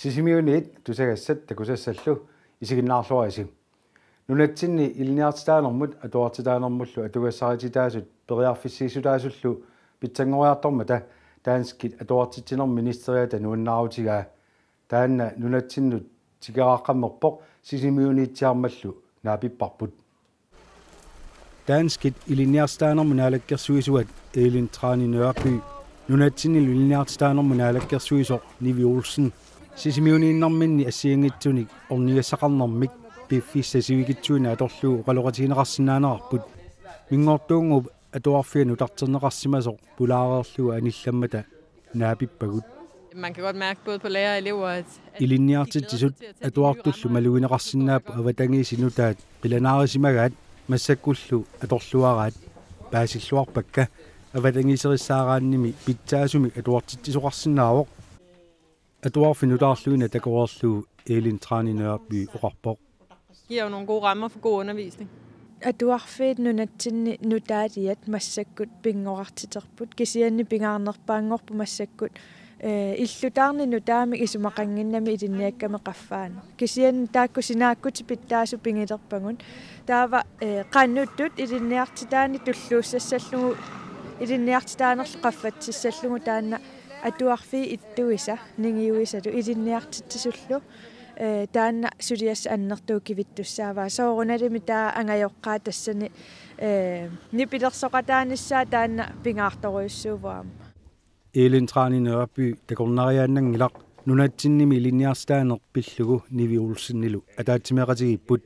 сисимиуниит тусагассат такусассаллу исигиннаарлуа исим нунатсинни илниартитааnerмут атуартитаанермуллу атугассарититаасут периарфиссиисутаасуллу питсангориарторма та таанскит атуартитсинер министериата нуаннаарутигаа таанна нунатсиннут тикерааққаммерпоқ сисимиуниитсиармаллу наапиппарпут таанскит илиниартитаанерму наалаккерсуисуат элин трани нørby нунатсинни илиниартитаанерму наалаккерсуисоқ ниви олсен сисимиунииннарминни ассиангитсуник орниассақарнармик пиффисса сивигитсуина аторлуу қалоратиинеқарсинаанаарпут мингортуунгуп атуарфиану тартернеқарсимасо пулаарерлуа анилламмата наапиппагут Man kan godt bywyd både på lærer og elever, at... I linjer til tisut, at sy'n også dad rassinab yn aros i sinu dat, bilanare simagat, massakullu at orluarat, basilluarbakka, og hvordan i sirisaraanimi, bitaasumi sy'n du også tisurassinavok, At du har fundet af slyne, der går også til Elin Tran i Nørby og Rapport. Det giver jo nogle gode rammer for god undervisning. At du har fedt nu, når nu der er det, at man så godt binger over til Torput. Kan sige, at nu binger andre bange op, og man så I slutterne nu der, men som er ringen, når man i den med raffaren. Kan sige, at der er kusina, kunne tilbage, der så binger der bange. Der var rennet død i den nærte, der er en dødløse, selv i den nærte, der er en raffat til selv der er атуарфи иттуиса нигиуисату илинниартитсуллу э таанна сулиас аннертуу кивиттуссааваа соорунали таа ангайоққаа тассани э нипилерсоқатааниссаа таанна пингаарторуйуссууваама Elin Trani Nørby, der går nær i ngilak. Nu er det ni milinjer stander billugu ni vi ulsen nilu. Er der til mig at sige bud?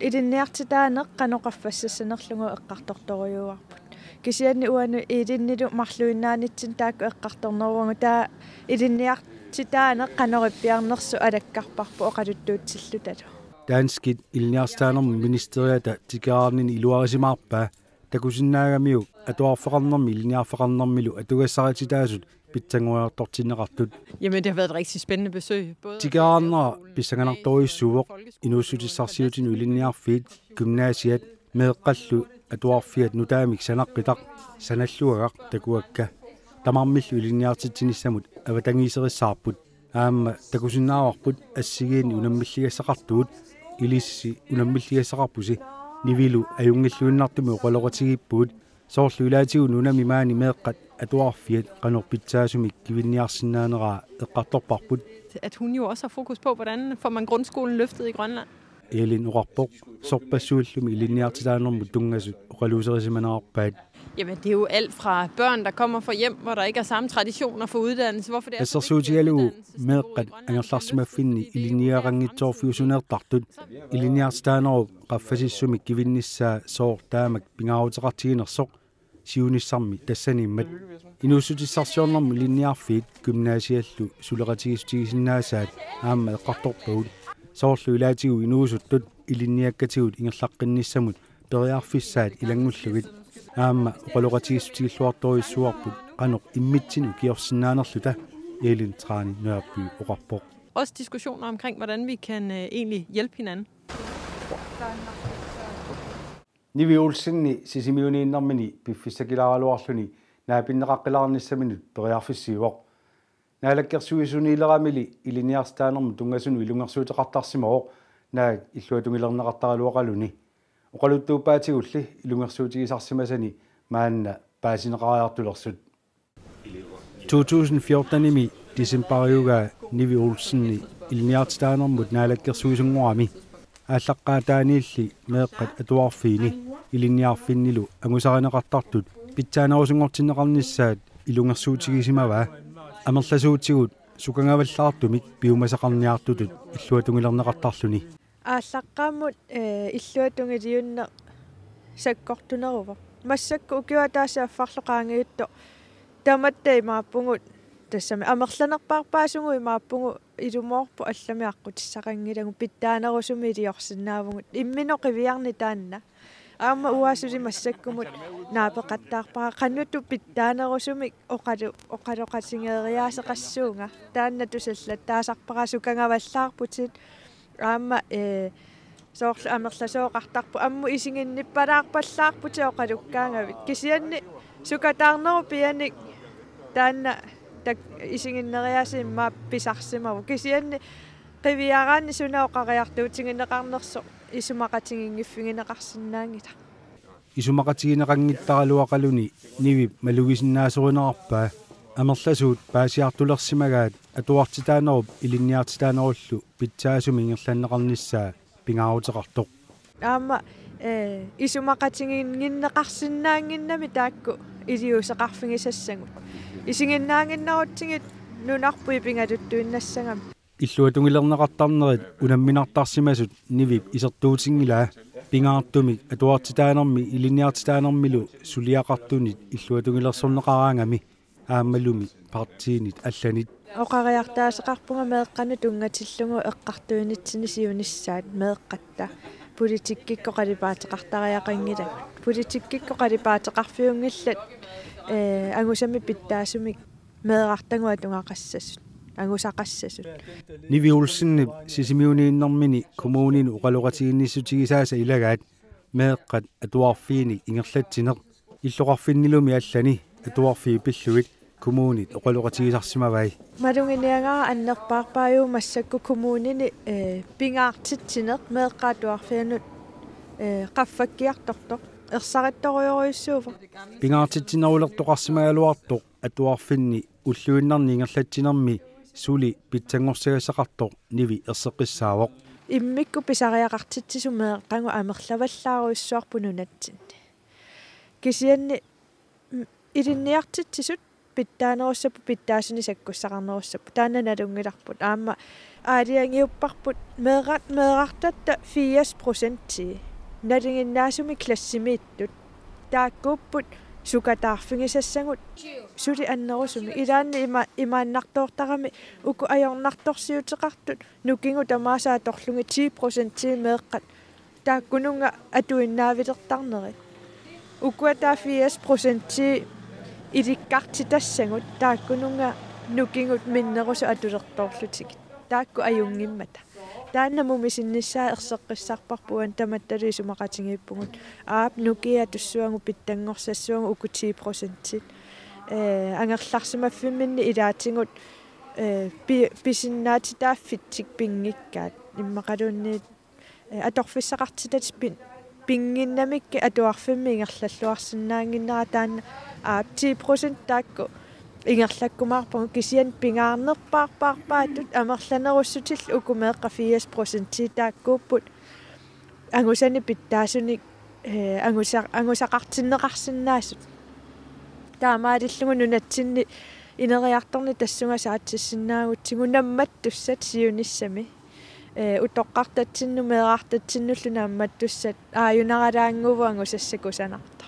I den nærte der er nok kan nok affæsse sig nok lunge og kartor der jo op. кисианни уану илиннилу марлуиннаанитсин таакку эққарторнеругу таа илинниартитаане канориппиарнерсу алаккарпарпу оқалуттуутсиллуталу таанскит илниарстаанерму министериата тикаарнини илуарисимаарпаа такусиннаагамиу атуарфеқарнерми илниарфеқарнермилу атугассарититаасут питсангуартортиннеқартут Jamen det har været et rigtig spændende besøg. Tigaarnera pissanganartorissuvoq inuussutissarsiutinu ilinniarfiit gymnasiat meeqqallu атуарфиат нутаамик санаққитақ саналлуагақ такуакка тамармиллу илинниартитсинissamут аватангиисериссаарпут аама такусиннааварпут ассигиини унаммиллигассақартугут илисси унаммиллигассақарпуси нивилу аюнгиллуиннартими оқалоқатигиппугут соорлу илаатигу нунами маани меэққат атуарфиат канорпитсаасумик кивинниарсинаанераа эққарторпарпут at hun jo også har fokus på, hvordan får man grundskolen løftet i Grønland elin uqarpuq sorpassuullum ilinniartilaannermut tungasut uqaluuserisimanaarpaat Jamen, det er jo alt fra børn, der kommer fra hjem, hvor der ikke er samme traditioner for uddannelse. Hvorfor det er så vigtigt uddannelse? Meqqat angerlarsimaffinni ilinniarangitsorfiusunertartut ilinniarstaanerup qaffasissumik kivinnissaa soortaamak pingaarutiqartiginersoq siunissarmi tassanimmat inussutissarsjoornermu linniarfiit gymnasiallu suleqatigisutigisinaasaat aamma eqqartorpagut soorluulaatigu inuusuttut илинниаккатигут ингерлаққинниссамут периарфиссаат илангуллугит аама оқолоқатигиссутигиллуарторюссуарпут қанеқ иммитсину киорсинаанерлута элин трани нørпи оқарпоқ også diskussioner omkring, hvordan vi kan øh, egentlig hjælpe hinanden. Ni vi ulsinni sisimiuni innarmini biffisakilaaraluarluni naapinneraqilaarnissaminut periarfissiuoq наалаккерсуисунилерамили илиниарстаанерму тунгасуну илунгерсуутеқартарсимоо наа иллуатунгилернеқартаралуақалуни оқалуттуупаатигулли илунгерсуутигисарсимасани маанна паасинеқариартулерсут 2014-ими дисемпариуга ниви улсинни илниартаанермут наалаккерсуисунгорами ааллаққаатааниилли меэққат атуарфиини илиниарфиннилу агусаринеқартартут питсаанерусунгортиннеқарниссаат илунгерсуутигисимаваа амерласуутсигут сукангаваллаартумик пиумасақарниартутут иллуатунгилернеқартарлүни ааллаққааммут э, иллуатунгилиунне саккортунерува массакку укиуатааса аффарлоқаангиутто таматтай мааппугут тассами амерланерпаарпаасугуи мааппугу илумоорпу алламиаққутиссақангилагу питтаанерусуми илиорсинаавгут иммино қивиарни таанна amma uasuri massakkumut naapeqattaarpaa qannutu pittaanerusumik oqalu oqaloqasingeeriaasaqassuunga taannatu sallattaasarpara sukangavallaarputit amma e soorlu amerlasooqartarpu ammu isinginnippalaarpallaarputi oqalukkaangavit kisianni sukataarneru pianik taanna tak isinginneriaasi imma pisarsimavu kisianni qiviaraanni sunaoqariartuutinginneqarnersu исумақатигингиффигинеқарсинаангита исумақатигинеқангиттаралуақалуни нивип малугисиннаасуринеқарпаа амерласуут паасиартулерсимагаат атуартитаанеру илинниартитаанеруллу питсаасуми ингерланнеқарниссаа пингаавутеқартоқ аама э исумақатигингиннеқарсинаангиннами таакку илиусеқарфигисассагут исигиннаангиннарутсигит нунарпуи пингатуттуиннассагами иллуатунгилернеқартарнери унамминартарсимасут нивип исертуутингилаа пингаартумик атуартитаанерми илиниартитаанермилу сулиақартунит иллуатунгилерсорнеқараангами ааммалуми партиинит алланит оқариартаасеқарпунга меэққана тунгатиллугу эққартуинитсини сиуниссаат меэққатта политиккикко қалипаатеқартариақангила политиккикко қалипаатеқарфиунгиллат э агусами питтаасумик меэрартангуа тунгақассасут агусақассасут нивиулсинни сисимиунииннэрмини коммуунин уqaluqatiginnissutigisaasa илагаат меэққат атуарфиини ингерлатсинеқ иллоқарфиннилуми аллани атуарфии пиллуит коммуунит оқалоқатигисарсимавай малунгиниагара аннерпаарпаажуу массакку коммуунини э пингаартитсинеқ меэққаатуарфианут э қаффаккиартортоқ ерсариторуйоруйссууфа пингаартитсинерулертоқарсимагалуартоқ атуарфинни уллуиннарни ингерлатсинерми suli pitsangorsigasaqarto nivi erseqissaavoq immikku pisariaqartitsi sumeq qangu amerlavallaaruissuarpununattin kisianni ilinniartitsisut pittaanerussappu pittaasini sakkussaqarnerussappu taanna nalunngilarput aamma aaliangiupparput meeqat meeqartatta 5% nalinginnaasumi klassimiittut taakkuupput suka tarfingi sassangut suli annerusumi ilaanni ima imaannartoortarami uku ajornartorsiuteqartut nukingu tamaasaa torlungi 10% tiimeeqqat taakkununga atuinnaavilertarnerit ukua taa 80% ti ilikkarti atu taakkununga nukingut minnerusu atulertorlutigit taakku ajungimmata Dan na mumis in nisa ar sa kisak pa po ang tamatari sa mga tingipungot. Aap nuki at suang upitang ng sa suang ukuti prosentit. Eh, ang aklak sa mafimin ni idating at bisin eh, natin ta fitik pingikat. Makadon ni eh, atok fisakak sa tat pingin namik at wakfimin ang aklak sa nangin natan. Aap ti prosentako. Aap ингерлаккумаарпагу кисиан пингаарнерпаарпаарпаатут амерланеруссутил укумеэкка 80% тааккууппут ангусани питтаасуник э ангуса ангусақартиннеқарсинаассут таамаалиллугу нунатсинни инериарторни тассунга саатсиссинаагут тигунаммат туссат сиуниссами э утоққартатсинну меэрартатсиннуллу нааммат туссат ааюнаралаангуву ангусассакусанарта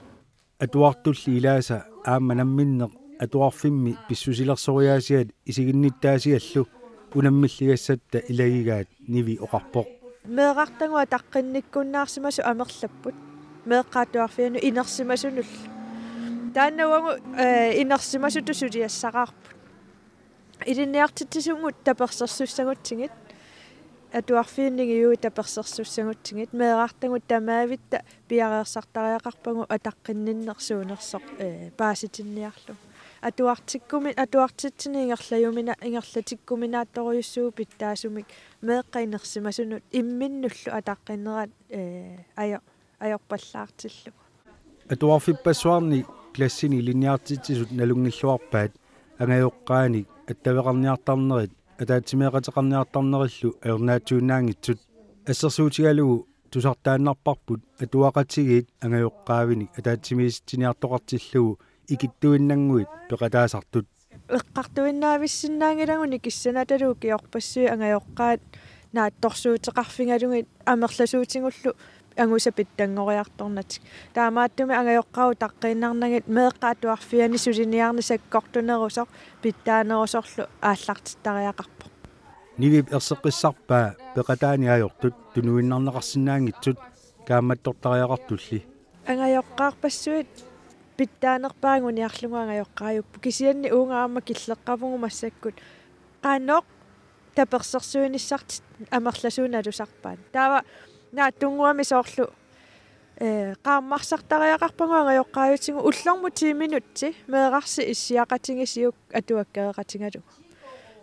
атуартулли илааса аама намминнеқ атуарфимми писсусилэрсориаасиат исигинниттаасиаллу унаммиллигассатта илагигаат ниви оқарпоқ меэқартагуа таққинниккуннаарсимасу амерлаппут меэққаатуарфиану инерсимасунул тааннавагу инерсимасу тусулиассақарпут илинниартиттисугут таперсерсуссагутсигит атуарфииннигиу таперсерсуссагутсигит меэқартагут тамаавитта пиареерсартариақарпагу атаққинниннерсуунерсоқ пааситинниарлу атуартиккуми атуартитсининgerlajumina ingerlatikkuminaattorjussuupit taasumik meeqqainersimasunut imminnullu ataqqinnerat ajo ajorpallaartillu атуарфиппассуарни классини линиартитсисут налунгилluarpaat ангаёqqaaник аттавеқарниартарнерит атаатсимеқатеқарниартарнериллу аернаатсуунаангитсут ассерсуутигалугу тусартааннарпарпут атуақатигиит ангаёққаавиник атаатсимииситсиниартоқартиллугу икиттуиннангуит пеқатаасартут эққартуиннаависсиннаангилагуни киссанаталуу киорпассуи ангайоққаат наатторсуутеқарфингалугит амерласуутингуллу ангуса питтангориарторнатик таамааттуми ангайоққау таққиннарнагит меэққаатуарфиани сулиниарни саккортунерусоқ питтаанерусорлу ааллартиттариақарпо нивип ерсеққиссарпаа пеқатааниаёртут тунуиннарнеқарсинаангитсут кааматтортариақартулли ангайоққаарпассуит питтаанерпаагуниарлунгаангайоққаажуппу кисианни уунгаама киллеққавгу массаккут қаанооқ таперсерсуиниссарт амерласууналусарпаан таава наа тунгуами соорлу э қааммарсартариақарпагуангайоққаажутингу уллорму 10 минутти меэқарси иссиақатингисиук атуаккаеқатингалу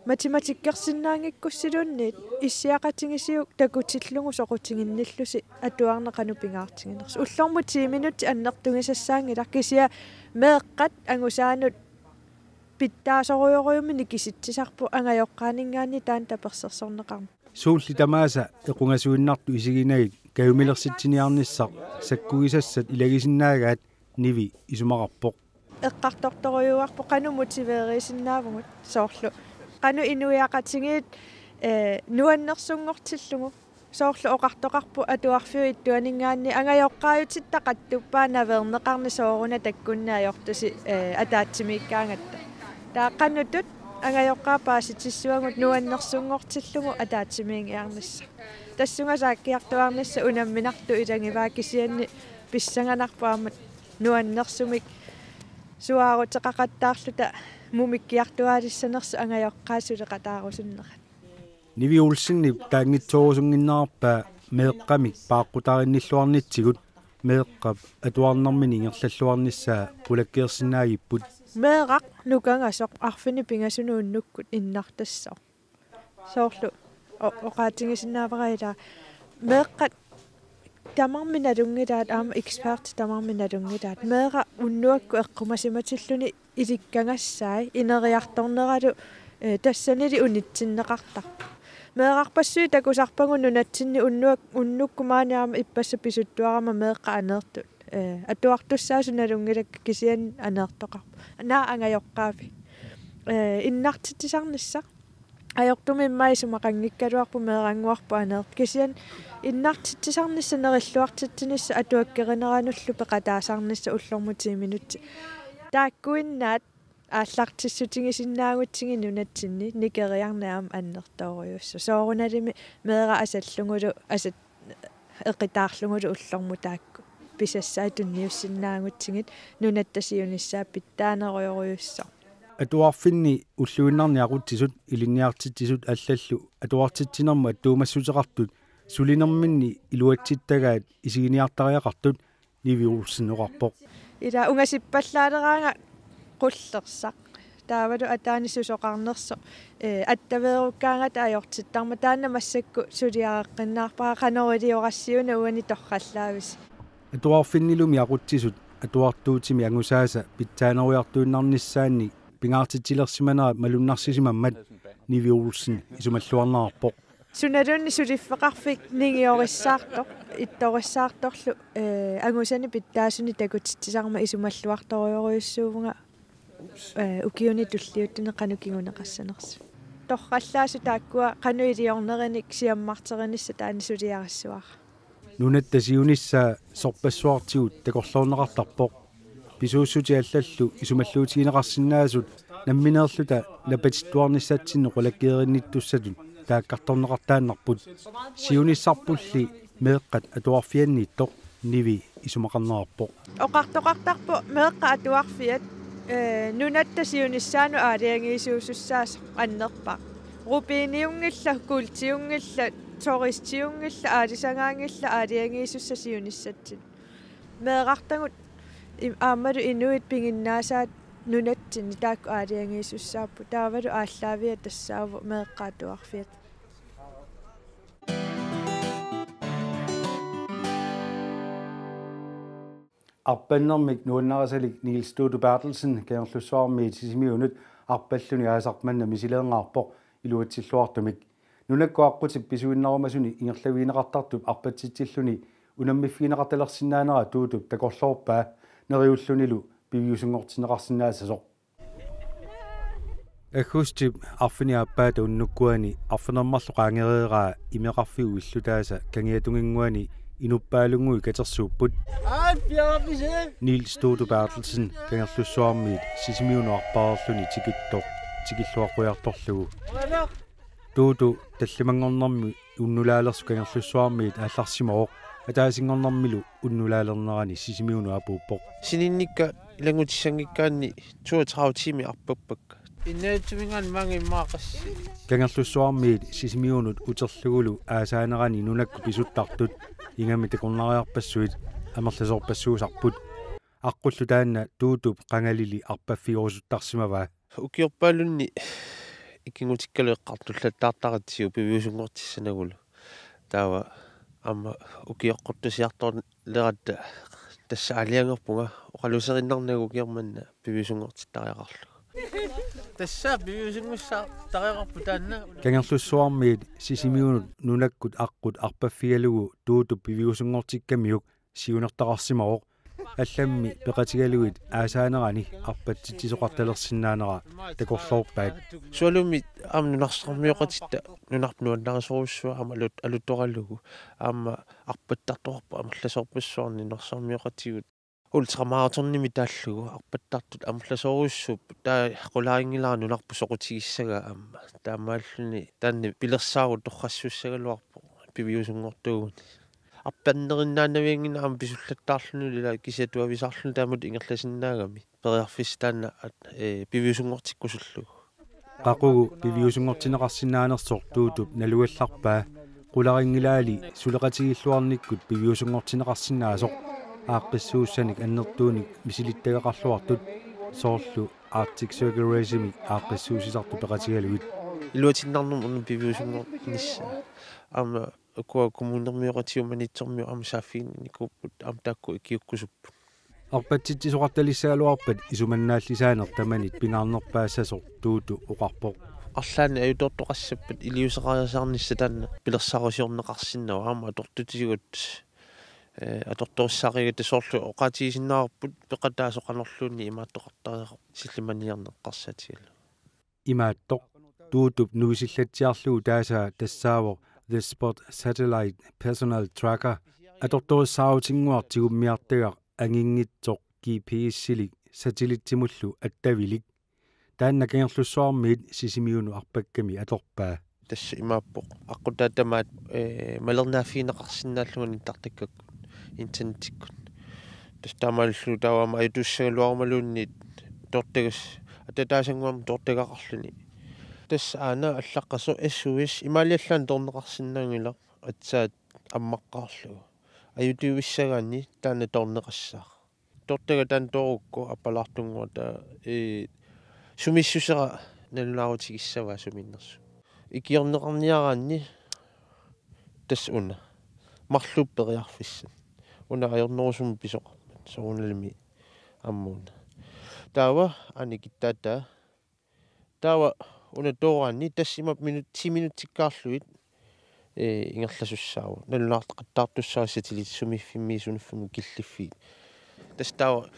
математиккерсиннаангиккуссилуунниит иссиақатингисиук такутиллугу соқутингинниллуси атуарнеқану пингаартингинерс уллорму тиминут аннертугисассаангилар кисия меэққат ангусаанут питтаасоруйоруйумми никиситсисарпу ангайоққаанингаани таан таперсерсорнеқарм суулли тамааса эқунгасуиннарту исигинагик кавимилерситсиниарниссар саккугисассат илагисиннаагаат ниви исумақарпоқ эққарторторуйуарпо кану мотивеерисиннаавгут соорлу qanu inuiaqatigit э нуаннерсунгортиллугу соорлу оқартоқарпу атуарфиуит туанингаанни ангайоққаажуттақаттуппаа навернеқарни сооруна таккуннаайортуси э атаатсимииккаангатта тааққаннутут ангайоққаапаа ситиссуангут нуаннерсунгортиллугу атаатсимиингиарнисса тассунга сааккиартуарнисса унамминарту илангиваа кисианни писсанганарпаамат нуаннерсумик суаарутеқақаттаарлута мумиккиартуаалиссанерс ангаёққаасулеқатаарусуннерат ниви улсинни таангитсоорусунгиннаарпа меэққамик пааққутааринниллуарнитсигут меэққап атуарнармини ингерллуарниссаа пулаккиерсинаагиппут меэрақ нукангасоқ арфини пингасунууннуккут иннартассоо соорлу оқаатингисинаапераила меэққат тамарминалунгилаат аама эксперт тамарминалунгилаат меэра уннуакку эққумасиматиллуни иликкангассаи инериарторнералу э, тассанили унитсиннеқартар меэрарпассуи такусарпагун нунатсинни уннуак уннуккумааниарма иппасса писуттуарама меэққа анеэртут э аттуартуссаасу налунгилакка кисиан анеэртоқарпа наа ангайоққаафи э иннартитисарнссаа ajortumi maisuma qanngikkaluarpu meerangguarpu aneert kisian innartitsisarnissa nerilluartitsinis atuakkereneraanullu peqataasarnissa ullormutimi minut тааккуиннаат ааллартиссутигисиннаагутсиги нунатсинни никериарнаам аннертоорюссу соорунали меера асаллугулу асат эқитаарлугулу уллорму таакку писассаа тунниуссиннаагутсигит нунаттасиуниссаа питтаанериоруйуссо атуарфинни уллуиннарни акутсисут илинниартитсисут аллаллу атуартитсинерма аттуумассутеқартут сулинерминни илуатситтагаат исигиниартариақартут нивиулсинеқарпоқ ida unga si pallaadera qullersaq taavalu ataanisu soqarnerso attaveruqkaanga ta ayortittarma taanna massakku suliareqqinnaarpaa qanoriliuqassiuna uani torrallaavis atuarfinnilumi aqutsisut atuartuutimi angusaasa pitsaanoriartuunnarnissaanni pingaartitilersimana malunnarsisimammat niviulsin isumalluarnaarpoq сунарунни сулиффеқарфик нигиорissаартоқ итториссаарторлу э агусани питтаасуни такутитсисарма исумаллуарториориуссуувнга э укиуни туллиуттуне канукигунеқассанерс торраллаасу тааккуа кануилиорнериник сиаммартеринисса таанисулиариссуар нунаттасиунисса сорпассуартигут такорлуорнеқартарпоқ писууссути аллаллу исумаллуутигинеқарсинаасут намминерлута лапатиттуарниссаатсинне қулаккиеринниттуссатут тааккарторнеқартааннарпут сиунissarpulli меэққат атуарфианниттоқ ниви исумақарнеқарпо оқартоқартарпу меэққа атуарфиат э нунатта сиуниссаану аалиангиисууссаасо аннерпа рупиниунгилла култиунгилла тористиунгилла аалисагаангилла аалиангиисусса сиуниссатсит меэқартагут аамалу инуит пигиннаасаат нунатсини таакку аалиангиисуссааппу таавалу ааллаавиа тассааву меэққаатуарфиат арпаннэрмик нууннарасалик Нилс Дуду Бартелсен каерлуссаармиит сисимиунут арпаллуни аасарпанна мисилеернгаарпо илуатсиллуартумик нунаккуаққутип писуиннарумасуни ингерлавиинеқартартуп арпатситсиллуни унаммиффиинеқарталерсинаанера туутуп такорлоорпаа нериуллунилу пивиусунгортинеқарсинаасасоқ Эхүсчип арфини аппаата уннуккуани арфинермарлу қаангереераа имеқарфигу иллутааса кангиатугингуани инуппаалунгуи катерсууппут Нилс Туудо Баарлсен кангерлуссуармиит сисимиунуарпаарлуни тикиттор тикиллуаққуярторлугу Туудо таллимангорнэрми уннулаалерсу кангерлуссуармиит алларсимаоқ атаасингорнэрмилу уннулаалернерани сисимиуну апууппоқ Сининникка илангутиссангиккаанни 32 тими арпаппакка иннаатсумингаан мангиммаақасси кангерлуссуармиит сисимиунут утерлугулу аасаанерани нунакку писуттартут ингамитак уннариарпассуит амерласоорпассуусарпут аққуллу таанна туутуп қангалили арпаффигорусуттарсимава укиорпаалунни иккингутиккалу эққартуллаттаартаритсиу пивиусунгортиссанагулу таава амма укиорқортусиарторн лератта тасса алиангерпунга оқалусериннарнагу киарманна пивиусунгортиттариақарлу тасса пиусингусса тариқарпу таанна кангерлуссуармиит сисимиунут нунаккут аққут арпаффиалугу тууту пивиусингортиккамиук сиунертарсимароқ алламми пеқатигалуит аасаанерани арпаттитсоқарталерсиннаанера такорлоорпаат суалуммит аам нунарсэрмиоқатитта нунарпнуаннарисоруссуа амалут алутторалугу аама арпаттартоқарпа амалласоорпуссуарни норсэрмиоқатигут ултрамаатэрними тааллугу арпаттартут амлласоруссуп таа хакулаарингилаа нунарпу соқутигиссага аама таамааллуни таанни пилерсаару торрассуссагалуарпу пивиусунгортуугун арпаннериннаанавиангинаам писуллаттаарлуни лила кисатуависаарлун таамут ингерласиннаагами периарфис таанна э пивиусунгортиккусуллугу qaqугу пивиусунгортинеқарсинаанерсоқ туутуп налуалларпаа qularingilali sulaqatigilluarnikkut piviusungortineqarsinaasoq ааққиссуусаник аннертууник мисилиттагақарлуартут соорлу Arctic Circle Racing ааққиссуусисарту пеқатигалуит илуатиннарнум орну пивиусуннер нисса аама акуа коммунермиоқатиуманитсэрмиу аама сааффиин никуппут аама таакку икиуккусуппут арпатситсисоқарталиссаалуарпат исуманнааллисаанер таманит пинаарнерпаассасо тууту оқарпоқ арлаани аюторторқассаппат илиусеқариасаарнисса таанна пилерсарусиорнеқарсиннава аама тортутигут Э, аторториссаариgut соорлу оqaatiисиннаарпут пеqатаасоqanerluunни имааттоqartariqor силлиманиарнеққарсатигилу имаатто туутуп нуисиллатсиарлуу таасаа тассаавор the spot satellite personal tracker аторториссааутингуартигуммиартагар агингитсоқ GPS-силик сателлиттимуллу аттавилик тааннакиерлуссуармиит сисимиуну арпакками аторпаа тасса имааппоқ аққутаатамаат э малернаафинеқарсиннааллуган иттартаккак интентиккут тамаллу тавама итуссагалуармалуунниит тортагас ататаасангуам тортагақарлуни тас аана аллаққасо ссуис имаалиаллаан торнеқарсиннангила атсаат аммаққарлугу аютуивиссагаанни таана торнеқассаа тортага тан торукку аппалартунгуа та э сумиссусера налунаарутигиссава суминнерсу икиернеқарниараанни тас уна марлууппериарфиссан унариорнерусуми писоқ сорунэлми аммуна таава аникиттаата таава уна тооранни тассимап минут 10 минуттиккаарлуит э ингерласуссаава налунаартэ къаттаартуссаасатили сумиффимми сунаффами киллиффиит тас таава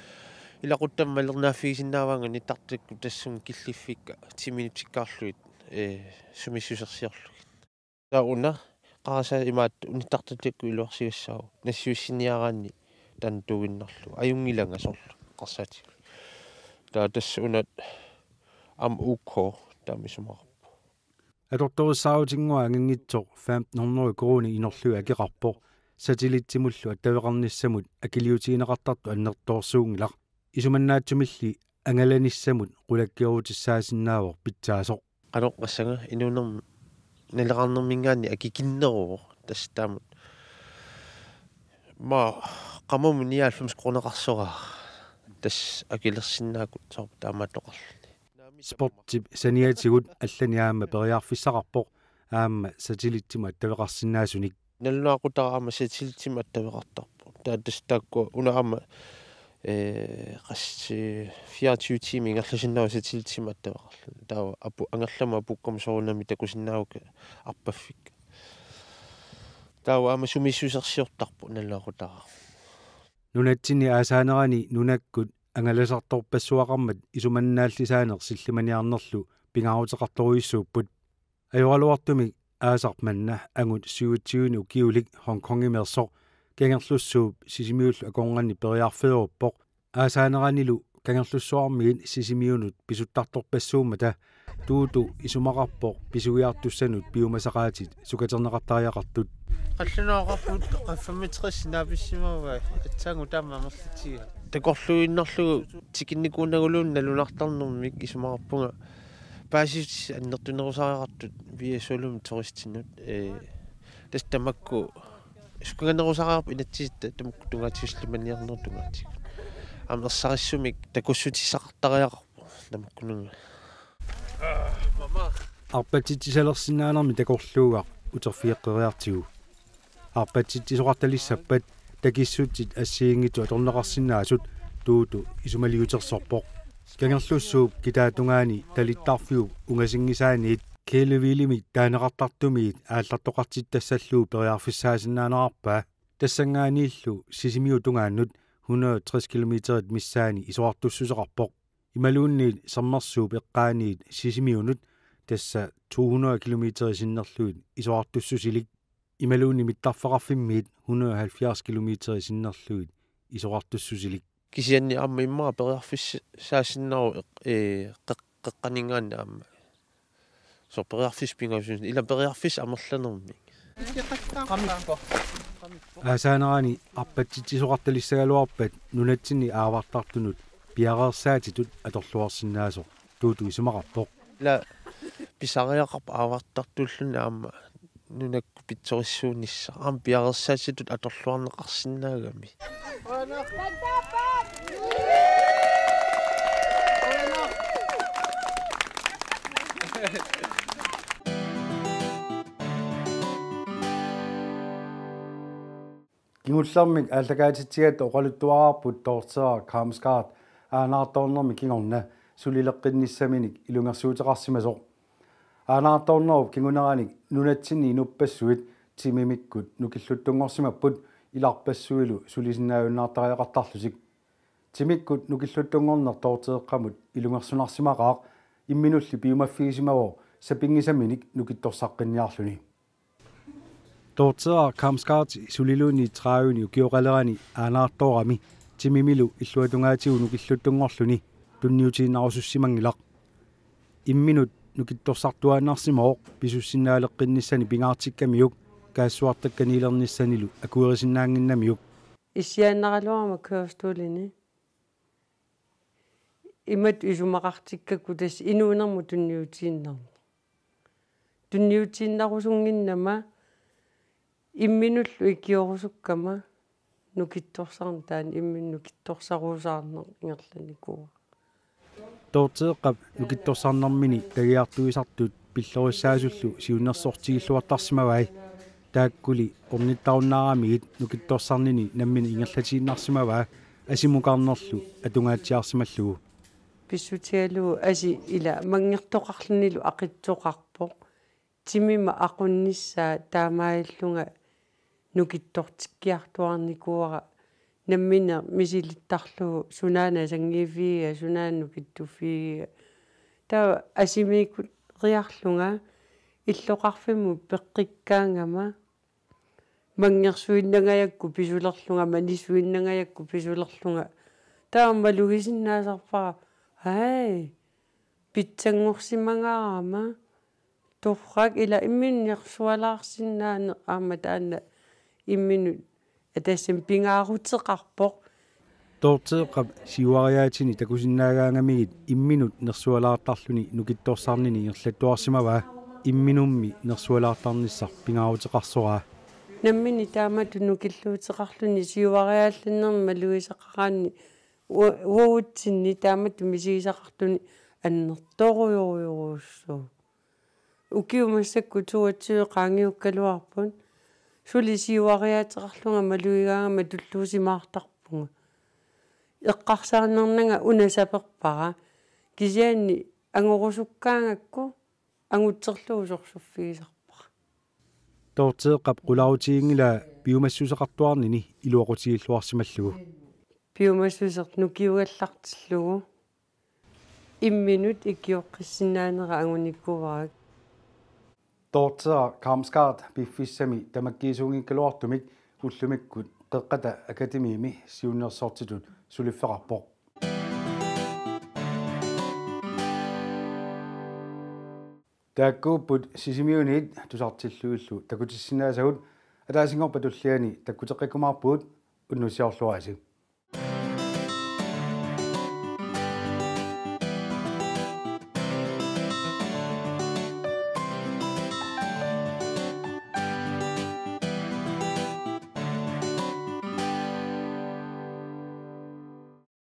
илакуттаммалернааффигисиннааваангани тартикку тассум киллиффикка 10 минуттиккаарлуит э сумиссусерсиарлугит таа уна qaasa imaat unitartatikku iluarsigassau nassuissiniaraanni tan tuginnerlu ajungilanga sorlu qarsati taa tassa unat am ukko tamisumarpu atortorussaarutinngua angangitsoq 1500 krooni inorlu akeqarpo satillittimullu attaveqarnissamut akiliutiineqartartu annertorsuungilaq исуманнаатсумилли ангаланissamут qulakkiorutissaasinnaavoq pitsaasoq qanorqassaga inuunermi нэлеқарнэрмингаани акикиннеруу тассаамут ма qamum niaalfums qurneqarsora tass akillersinnaakut soorpa taamaattoqarluni sportip saniatigut allaniaama periarfissaqarpoq aamma satilitima attaveqarsinnaasunik nalluaqutaraama satilitima attaveqartarpo taattas taakku unaama э qassi 24 tiimi ingerlusinnau sitiltimattavaqarlu taa apu angerlama apuqqam sorunami takusinnauka arpaffik taa ama sumissusersiortarpu nalluaqutaqa nunatsini aasanerani nunakkut ангаласарторпассуақармат исуманнааллисаанер силлиманиарнерлу пингаарутеқарторуйссууппут ажоралуартуми аасарманна агут сиутсиуну киулик хонгконгимерсо кангерлуссуу сисимиул аконгани периарфеоруппоқ аасаанераанилу кангерлуссуармигин сисимиунут писуттарторпассуума та тууту исумақарпоқ писуиартуссанут пиумасақаатит сукатернеқартариақартут қаллунооқарпут қаффамитрис написсимава атсаагу таамамерлатига такорлуиннерлугу тикинникуунагулуун налунартарнэрмик исумақарпунга паасис аннертунерусариақартут виасулум тористинут э тастамакку исгуганерусараап инатсиитта тамукку тунгаатигуллиманиарнер тунгаатиг ам ерсариссумик такуссутиссақартариақарпу тамуккунунга мама арпатитисалерсинаанерми такорлуугар утерфиэққериартигу арпатитисоқарталиссаппат такиссуутит ассиингиту аторнеқарсинаасут тууту исумалигутерсорпоқ кангерлуссууп китаатунгаани талиттарфиу унгасингисааниит килевилими таанеқартартуми ааллартоқартиттассаллуу периарфиссаасиннаанерарпа тассангаанииллу сисимиу тунгааннут 160 км миссаани исуартуссусеқарпоқ ималуунниит сармарсуу пеққааниит сисимиунут тасса 200 км синнерлуит исуартуссусилик ималуунни миттарфеқарфиммиит 170 км синнерлуит исуартуссусилик кисианни амма иммаа периарфиссаасиннару э қеққанингаанна амма So Bergfisch bin ich nicht. Ich Bergfisch am Schlenum. Asaaneraani arpatsitsisuqartalisagaluarpat nunatsini aavartartunut piaqersaatitut atorluarsinnaaso tuutuisumararpoq la pisariaqarp aavartartullun aama nunakku pitsorissuunissa aam piaqersaasitut atorluarneqarsinnaagami Thank you. кигуллэрмик аллагаатитсигаат оқалуттуаарпут тоорсера камскаат аанаартоорнэрми кигорна сулилеққинниссаминик илунгерсуутеқарсимасоқ аанаартоорнеруп кигунераник нунатсини инуппассуит тимимиккут нукиллуттунгорсимаппут иларпассуилу сулисинаауннаартариақартарлусик тимиккут нукиллуттунгорнер тоортеэққамут илунгерсунарсимақаақ имминулли пиумаффигисимавоо сапингисаминик нукитторсаққинниарлуни tuutseraa kaamskaarti suliluni traayuni ukiorallerani aanaartoorami timimilu illuatungaatigu nukilluttunngorluni tunniutiinnarusussimangilaq imminut nukittorsartuaannarsimoq pisussinnaaleqqinnissani pingaartikkamiuk kaassuartakkaniilernissanilu akuerisinnaanginnamiyuk иссиааннаралуарма кёрстуулини имат isumaqartikkakku тас inuunermu тунниутииннарни тунниутииннарусунгиннама имминуллу икиорусуккама нукитторсарн таан иммин нукитторсаруусаарнер ингерланикуа тортеэкъап нукитторсаарнэрмини тагиартуисартут пиллориссаасуллу сиуннерсортигиллуартарсимавай тааккули орниттаруnnаарамигит нукитторсарнини наммини ингерлатииннарсимаваа асимукаарнерлу атунгаатсиарсималлугу писсутиалуу аси ила мангертоқарлунилу ақитсоқарпоқ тимима ақунниссаа таамааллунга нукиттортиккиартуарникуара наммина мисилиттарлугу сунаана сангиивиа сунаану питтуфига таа асимиикут риарлунга иллоқарфимму пеққиккаангама мангерсуиннагаяакку писулерлунга манисуиннагаяакку писулерлунга таамма лугисиннаасарпара хай питсангорсимагаарама торфрак ила имминнерсуалаарсиннаане аама таана имминут атассам пингаарутеқарпоқ тортеэққап сиуариаатини такусиннаагаангамигит имминут нерсуалаартарлүни нукитторсаарнини ерлаттуарсимава имминумми нерсуалаартарниссар пингаарутеқарсораа наммини таамату нукиллуутеқарлүни сиуариаалланнерма луисеқараанни уоутсинни таамату мисигисақартүни аннерторуйоруйоруссуу укиумассакку туатсуеқаангиуккалуарпун сулисиуариатерарлунга малуигаангама туллуусимаартарпунга эққарсаарнернага унасаперпара кисианни ангорусуккаангакку ангутсерлуу сорсуффигисарпара тоортеэққап қуларутиингила пиумассусеқартуарнини илуақутигиллуарсималлугу пиумассусерт нукиугаллартиллугу имминут икиоққиссинаанера агуниккуварак Tortsa kamskat bifissami tamakkiisuungi kaluartumik ullumikkut qeqqata akatimiimi siunnersortitut suliffeqarpo. Takkuput sisimiunit tusartilluillu takutissinaasagut ataasingorpa tulliani takkuteqqikumarput unnusiorluasit.